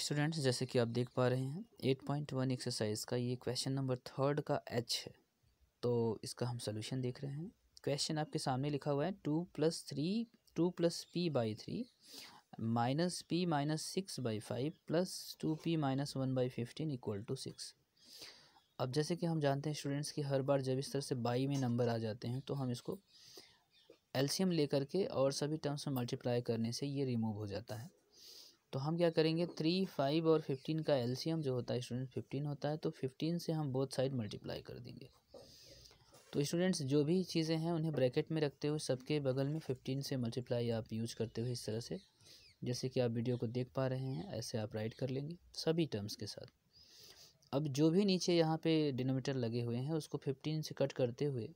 students जैसे कि आप देख पा रहे हैं एट पॉइंट वन एक्सरसाइज का ये क्वेश्चन नंबर थर्ड का एच है तो इसका हम सोल्यूशन देख रहे हैं क्वेश्चन आपके सामने लिखा हुआ है two plus three two plus P by three minus P minus six by five plus two P minus one by fifteen equal to six अब जैसे कि हम जानते हैं स्टूडेंट्स कि हर बार जब इस तरह से बाई में नंबर आ जाते हैं तो हम इसको एल्शियम लेकर के और सभी टर्म्स में मल्टीप्लाई करने से ये रिमूव हो जाता है तो हम क्या करेंगे थ्री फाइव और फिफ्टीन का एलसीएम जो होता है स्टूडेंट फिफ्टीन होता है तो फिफ्टीन से हम बोथ साइड मल्टीप्लाई कर देंगे तो स्टूडेंट्स जो भी चीज़ें हैं उन्हें ब्रैकेट में रखते हुए सबके बगल में फिफ्टीन से मल्टीप्लाई आप यूज करते हुए इस तरह से जैसे कि आप वीडियो को देख पा रहे हैं ऐसे आप राइट कर लेंगे सभी टर्म्स के साथ अब जो भी नीचे यहाँ पे डिनोमीटर लगे हुए हैं उसको फिफ्टीन से कट करते हुए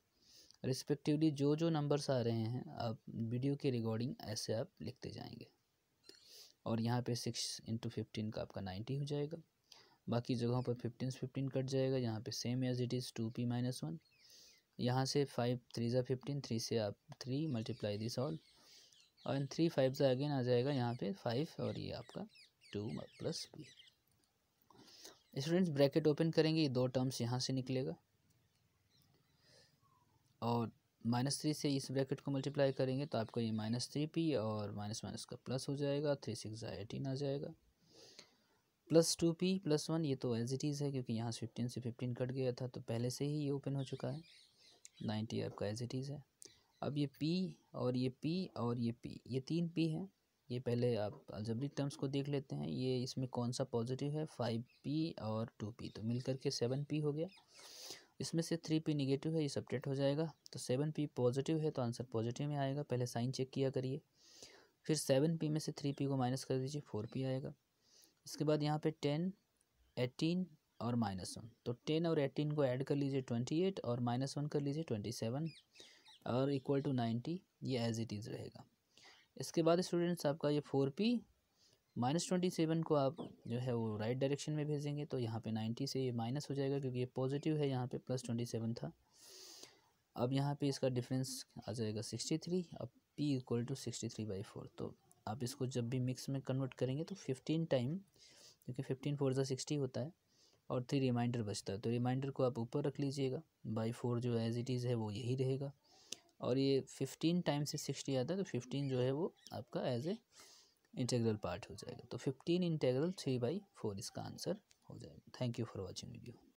रिस्पेक्टिवली जो जो नंबर्स आ रहे हैं आप वीडियो के रिकॉर्डिंग ऐसे आप लिखते जाएंगे और यहाँ पे सिक्स इंटू फिफ्टीन का आपका नाइन्टी हो जाएगा बाकी जगहों पर फिफ्टीन से फिफ्टीन कट जाएगा यहाँ पे same as it is two P minus one यहाँ से फाइव थ्री ज़ा फिफ्टीन थ्री से आप थ्री मल्टीप्लाई दिस ऑल और इन थ्री फाइव ज़ा अगेन आ जाएगा यहाँ पे फाइव और ये आपका two plus P students bracket open करेंगे ये दो टर्म्स यहाँ से निकलेगा और माइनस थ्री से इस ब्रैकेट को मल्टीप्लाई करेंगे तो आपको ये माइनस थ्री पी और माइनस माइनस का प्लस हो जाएगा थ्री सिक्स ज़ा एटीन आ जाएगा plus two P plus one ये तो एज इट इज़ है क्योंकि यहाँ से फिफ्टीन से फिफ्टीन कट गया था तो पहले से ही ये ओपन हो चुका है नाइन्टी आपका एज इट इज़ है अब ये पी और ये पी और ये पी ये तीन पी है ये पहले आप अलजब्रिक टर्म्स को देख लेते हैं ये इसमें कौन सा पॉजिटिव है फाइव पी और टू पी तो मिल के सेवन पी हो गया इसमें से थ्री पी निगेटिव है ये सब्ट्रैक्ट हो जाएगा तो सेवन पी पॉजिटिव है तो आंसर पॉजिटिव में आएगा पहले साइन चेक किया करिए फिर सेवन पी में से थ्री पी को माइनस कर दीजिए फोर पी आएगा इसके बाद यहाँ पे टेन एटीन और माइनस वन तो टेन और एटीन को ऐड कर लीजिए ट्वेंटी एट और माइनस वन कर लीजिए ट्वेंटी सेवन और इक्वल टू नाइन्टी ये एज इट इज़ रहेगा इसके बाद स्टूडेंट्स आपका ये four P minus twenty seven को आप जो है वो राइट डायरेक्शन में भेजेंगे तो यहाँ पे नाइन्टी से ये माइनस हो जाएगा क्योंकि ये पॉजिटिव है यहाँ पे प्लस ट्वेंटी सेवन था अब यहाँ पे इसका डिफरेंस आ जाएगा सिक्सटी थ्री अब P equal to sixty three by four तो आप इसको जब भी मिक्स में कन्वर्ट करेंगे तो फिफ्टीन टाइम क्योंकि फिफ्टीन फोर ज़ा सिक्सटी होता है और थ्री रिमाइंडर बचता है तो रिमाइंडर को आप ऊपर रख लीजिएगा बाई फोर जो एज इट इज़ है वो यही रहेगा और ये फिफ्टीन टाइम से सिक्सटी आता है तो फिफ्टीन जो है वो आपका एज ए इंटेग्रल पार्ट हो जाएगा तो fifteen integral three by four इसका आंसर हो जाएगा thank you for watching video